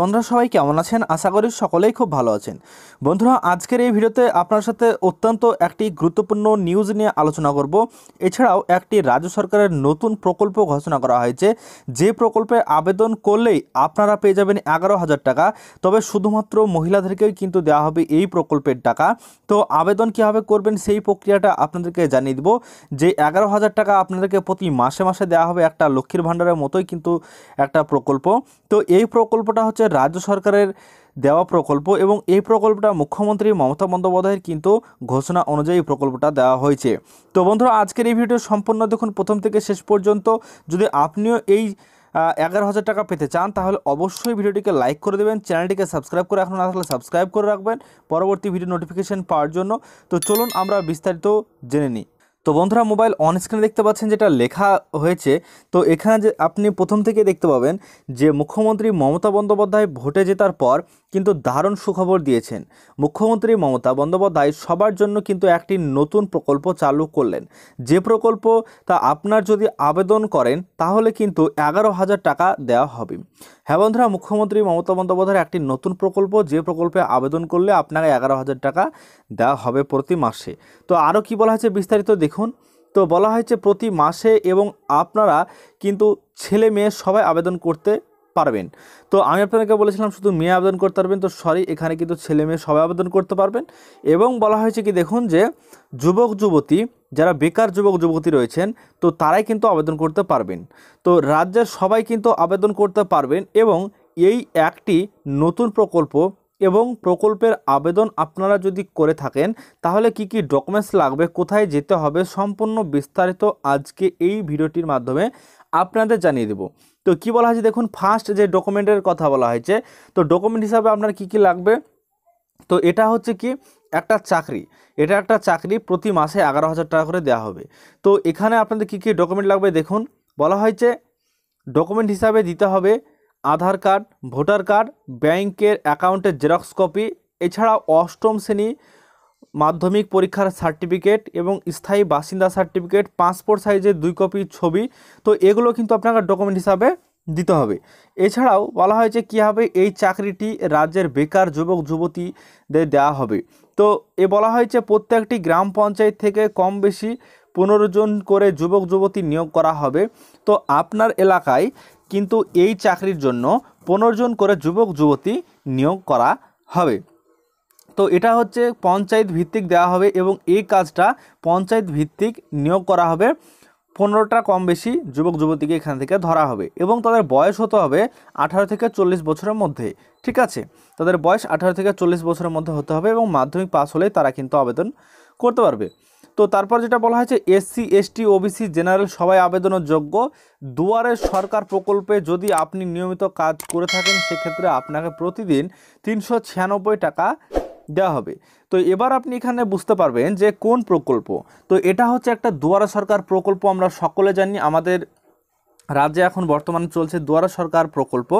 বন্ধুরা সবাই কেমন আছেন আশা করি সকলেই খুব ভালো আছেন বন্ধুরা আজকের এই ভিডিওতে আপনার সাথে অত্যন্ত একটি গুরুত্বপূর্ণ নিউজ নিয়ে আলোচনা করব এছাড়াও একটি রাজ্য সরকারের নতুন প্রকল্প ঘোষণা করা হয়েছে যে প্রকল্পে আবেদন করলেই আপনারা পেয়ে যাবেন এগারো হাজার টাকা তবে শুধুমাত্র মহিলাদেরকেই কিন্তু দেওয়া হবে এই প্রকল্পের টাকা তো আবেদন কীভাবে করবেন সেই প্রক্রিয়াটা আপনাদেরকে জানিয়ে দেবো যে এগারো হাজার টাকা আপনাদেরকে প্রতি মাসে মাসে দেওয়া হবে একটা লক্ষ্মীর ভাণ্ডারের মতোই কিন্তু একটা প্রকল্প তো এই প্রকল্পটা হচ্ছে রাজ্য সরকারের দেওয়া প্রকল্প এবং এই প্রকল্পটা মুখ্যমন্ত্রী মমতা বন্দ্যোপাধ্যায়ের কিন্তু ঘোষণা অনুযায়ী প্রকল্পটা দেওয়া হয়েছে তো বন্ধুরা আজকের এই ভিডিও সম্পূর্ণ দেখুন প্রথম থেকে শেষ পর্যন্ত যদি আপনিও এই এগারো হাজার টাকা পেতে চান তাহলে অবশ্যই ভিডিওটিকে লাইক করে দেবেন চ্যানেলটিকে সাবস্ক্রাইব করে এখন না তাহলে সাবস্ক্রাইব করে রাখবেন পরবর্তী ভিডিও নোটিফিকেশান পাওয়ার জন্য তো চলুন আমরা বিস্তারিত জেনে নিই তো বন্ধুরা মোবাইল অন স্ক্রিনে দেখতে পাচ্ছেন যেটা লেখা হয়েছে তো এখানে যে আপনি প্রথম থেকে দেখতে পাবেন যে মুখ্যমন্ত্রী মমতা বন্দ্যোপাধ্যায় ভোটে জেতার পর কিন্তু দারুণ সুখবর দিয়েছেন মুখ্যমন্ত্রী মমতা বন্দ্যোপাধ্যায় সবার জন্য কিন্তু একটি নতুন প্রকল্প চালু করলেন যে প্রকল্প তা আপনার যদি আবেদন করেন তাহলে কিন্তু এগারো হাজার টাকা দেওয়া হবে হ্যাঁ বন্ধুরা মুখ্যমন্ত্রী মমতা বন্দ্যোপাধ্যায়ের একটি নতুন প্রকল্প যে প্রকল্পে আবেদন করলে আপনাকে এগারো হাজার টাকা দেওয়া হবে প্রতি মাসে তো আরও কি বলা হয়েছে বিস্তারিত দেখুন তো বলা হয়েছে প্রতি মাসে এবং আপনারা কিন্তু ছেলে মেয়ে সবাই আবেদন করতে পারবেন তো আমি আপনাদেরকে বলেছিলাম শুধু মেয়ে আবেদন করতে পারবেন তো সরি এখানে কিন্তু ছেলে মেয়ে সবাই আবেদন করতে পারবেন এবং বলা হয়েছে কি দেখুন যে যুবক যুবতী যারা বেকার যুবক যুবতী রয়েছেন তো তারাই কিন্তু আবেদন করতে পারবেন তো রাজ্যের সবাই কিন্তু আবেদন করতে পারবেন এবং এই একটি নতুন প্রকল্প এবং প্রকল্পের আবেদন আপনারা যদি করে থাকেন তাহলে কি কি ডকুমেন্টস লাগবে কোথায় যেতে হবে সম্পূর্ণ বিস্তারিত আজকে এই ভিডিওটির মাধ্যমে আপনাদের জানিয়ে দেব তো কি বলা হয়েছে দেখুন ফার্স্ট যে ডকুমেন্টের কথা বলা হয়েছে তো ডকুমেন্ট হিসাবে আপনার কি কি লাগবে তো এটা হচ্ছে কি একটা চাকরি এটা একটা চাকরি প্রতি মাসে এগারো হাজার টাকা করে দেওয়া হবে তো এখানে আপনাদের কী কী ডকুমেন্ট লাগবে দেখুন বলা হয়েছে ডকুমেন্ট হিসাবে দিতে হবে আধার কার্ড ভোটার কার্ড ব্যাংকের অ্যাকাউন্টের জেরক্স কপি এছাড়া অষ্টম শ্রেণী মাধ্যমিক পরীক্ষার সার্টিফিকেট এবং স্থায়ী বাসিন্দা সার্টিফিকেট পাসপোর্ট সাইজের দুই কপি ছবি তো এগুলো কিন্তু আপনাকে ডকুমেন্ট হিসাবে দিতে হবে এছাড়াও বলা হয়েছে কী হবে এই চাকরিটি রাজ্যের বেকার যুবক যুবতীদের দেওয়া হবে তো এ বলা হয়েছে প্রত্যেকটি গ্রাম পঞ্চায়েত থেকে কম বেশি পুনর্জন করে যুবক যুবতী নিয়োগ করা হবে তো আপনার এলাকায় কিন্তু এই চাকরির জন্য পুনর্জন করে যুবক যুবতী নিয়োগ করা হবে তো এটা হচ্ছে পঞ্চায়েত ভিত্তিক দেওয়া হবে এবং এই কাজটা পঞ্চায়েত ভিত্তিক নিয়োগ করা হবে পনেরোটা কম বেশি যুবক যুবতীকে এখান থেকে ধরা হবে এবং তাদের বয়স হতে হবে আঠারো থেকে চল্লিশ বছরের মধ্যে ঠিক আছে তাদের বয়স আঠারো থেকে চল্লিশ বছরের মধ্যে হতে হবে এবং মাধ্যমিক পাস হলেই তারা কিন্তু আবেদন করতে পারবে তো তারপর যেটা বলা হয়েছে এসসি এসটি ওবিসি জেনারেল সবাই আবেদনের যোগ্য দুয়ারে সরকার প্রকল্পে যদি আপনি নিয়মিত কাজ করে থাকেন সেক্ষেত্রে আপনাকে প্রতিদিন তিনশো টাকা দেওয়া হবে তো এবার আপনি এখানে বুঝতে পারবেন যে কোন প্রকল্প তো এটা হচ্ছে একটা দুয়ারা সরকার প্রকল্প আমরা সকলে জানি আমাদের রাজ্যে এখন বর্তমানে চলছে দুয়ারা সরকার প্রকল্প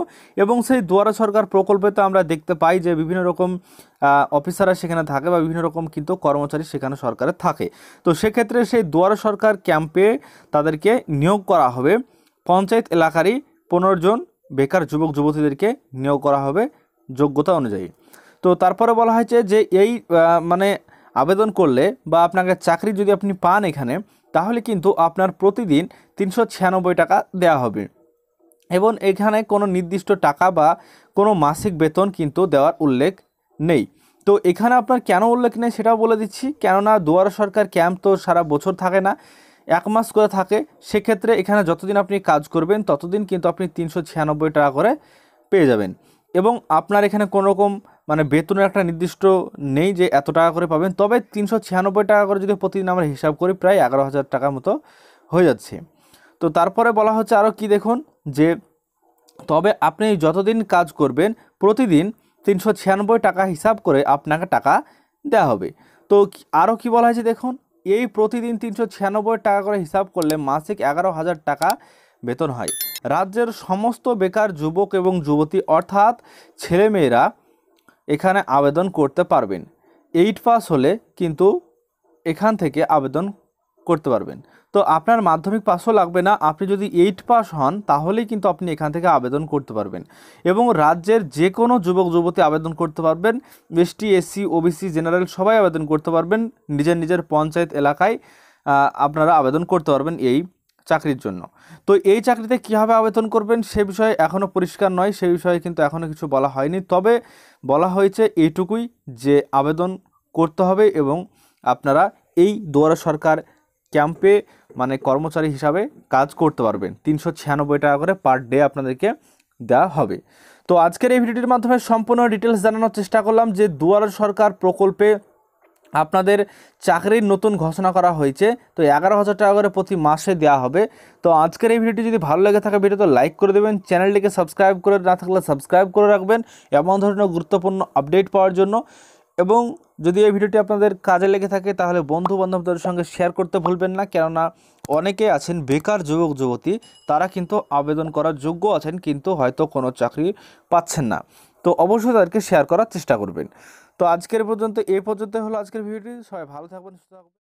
এবং সেই দুয়ারা সরকার প্রকল্পে তো আমরা দেখতে পাই যে বিভিন্ন রকম অফিসাররা সেখানে থাকে বা বিভিন্ন রকম কিন্তু কর্মচারী সেখানে সরকারে থাকে তো সেক্ষেত্রে সেই দুয়ারা সরকার ক্যাম্পে তাদেরকে নিয়োগ করা হবে পঞ্চায়েত এলাকারই পনেরো জন বেকার যুবক যুবতীদেরকে নিয়োগ করা হবে যোগ্যতা অনুযায়ী তো তারপরে বলা হয়েছে যে এই মানে আবেদন করলে বা আপনাকে চাকরি যদি আপনি পান এখানে তাহলে কিন্তু আপনার প্রতিদিন তিনশো টাকা দেয়া হবে এবং এখানে কোনো নির্দিষ্ট টাকা বা কোনো মাসিক বেতন কিন্তু দেওয়ার উল্লেখ নেই তো এখানে আপনার কেন উল্লেখ নেই সেটাও বলে দিচ্ছি কেননা দুয়ার সরকার ক্যাম্প তো সারা বছর থাকে না এক মাস করে থাকে সেক্ষেত্রে এখানে যতদিন আপনি কাজ করবেন ততদিন কিন্তু আপনি তিনশো টাকা করে পেয়ে যাবেন এবং আপনার এখানে কোনো রকম মানে বেতনের একটা নির্দিষ্ট নেই যে এত টাকা করে পাবেন তবে তিনশো ছিয়ানব্বই টাকা করে যদি প্রতিদিন আমরা হিসাব করি প্রায় এগারো হাজার টাকার মতো হয়ে যাচ্ছে তো তারপরে বলা হচ্ছে আরও কি দেখুন যে তবে আপনি যতদিন কাজ করবেন প্রতিদিন তিনশো ছিয়ানব্বই টাকা হিসাব করে আপনাকে টাকা দেওয়া হবে তো আরও কি বলা হয়েছে দেখুন এই প্রতিদিন তিনশো ছিয়ানব্বই টাকা করে হিসাব করলে মাসিক এগারো হাজার টাকা বেতন হয় রাজ্যের সমস্ত বেকার যুবক এবং যুবতী অর্থাৎ ছেলেমেয়েরা এখানে আবেদন করতে পারবেন এইট পাস হলে কিন্তু এখান থেকে আবেদন করতে পারবেন তো আপনার মাধ্যমিক পাসও লাগবে না আপনি যদি এইট পাস হন তাহলেই কিন্তু আপনি এখান থেকে আবেদন করতে পারবেন এবং রাজ্যের যে কোনো যুবক যুবতী আবেদন করতে পারবেন এসটি এসসি ওবিসি জেনারেল সবাই আবেদন করতে পারবেন নিজের নিজের পঞ্চায়েত এলাকায় আপনারা আবেদন করতে পারবেন এই চাকরির জন্য তো এই চাকরিতে কীভাবে আবেদন করবেন সে বিষয়ে এখনও পরিষ্কার নয় সে বিষয়ে কিন্তু এখনও কিছু বলা হয়নি তবে বলা হয়েছে এইটুকুই যে আবেদন করতে হবে এবং আপনারা এই দুয়ারা সরকার ক্যাম্পে মানে কর্মচারী হিসাবে কাজ করতে পারবেন তিনশো ছিয়ানব্বই টাকা করে পার ডে আপনাদেরকে দেওয়া হবে তো আজকের এই ভিডিওটির মাধ্যমে সম্পূর্ণ ডিটেলস জানানোর চেষ্টা করলাম যে দুয়ার সরকার প্রকল্পে আপনাদের চাকরির নতুন ঘোষণা করা হয়েছে তো এগারো হাজার টাকা করে প্রতি মাসে দেওয়া হবে তো আজকের এই ভিডিওটি যদি ভালো লেগে থাকে ভিডিও তো লাইক করে দেবেন চ্যানেলটিকে সাবস্ক্রাইব করে না থাকলে সাবস্ক্রাইব করে রাখবেন এমন ধরনের গুরুত্বপূর্ণ আপডেট পাওয়ার জন্য এবং যদি এই ভিডিওটি আপনাদের কাজে লেগে থাকে তাহলে বন্ধু বান্ধবদের সঙ্গে শেয়ার করতে ভুলবেন না কেননা অনেকে আছেন বেকার যুবক যুবতী তারা কিন্তু আবেদন করার যোগ্য আছেন কিন্তু হয়তো কোনো চাকরি পাচ্ছেন না তো অবশ্যই তাদেরকে শেয়ার করার চেষ্টা করবেন তো আজকের পর্যন্ত এ পর্যন্ত হলো আজকের ভিডিওটি সবাই ভালো থাকবেন সুস্থ থাকবেন